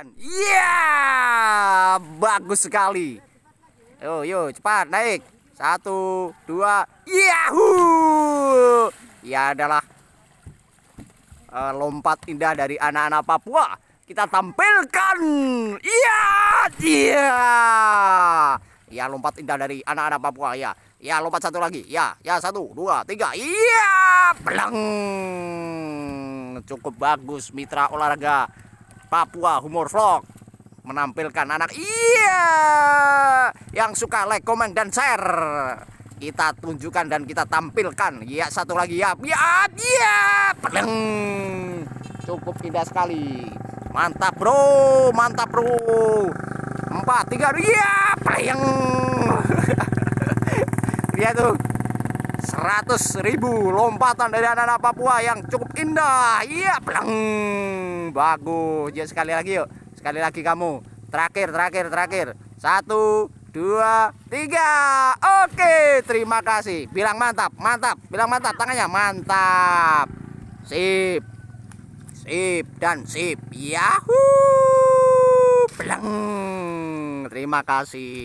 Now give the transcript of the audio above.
Iya, yeah! bagus sekali. Yo yo, cepat naik. Satu, dua, yahoo! Ya adalah uh, lompat indah dari anak-anak Papua. Kita tampilkan. Iya, yeah! iya. Yeah! Ya lompat indah dari anak-anak Papua ya. Ya lompat satu lagi. Ya, ya satu, dua, tiga. Iya, pelang. Cukup bagus mitra olahraga. Papua Humor Vlog menampilkan anak iya yang suka like, comment dan share. Kita tunjukkan dan kita tampilkan. iya satu lagi ya, ya, iya pedeng. Cukup indah sekali. Mantap bro, mantap bro. Empat tiga, iya yang. Lihat tuh. Seratus ribu lompatan dari anak-anak Papua yang cukup indah iya pelang bagus ya sekali lagi yuk sekali lagi kamu terakhir terakhir terakhir satu dua tiga oke terima kasih bilang mantap mantap bilang mantap tangannya mantap sip sip dan sip yahoo pelang terima kasih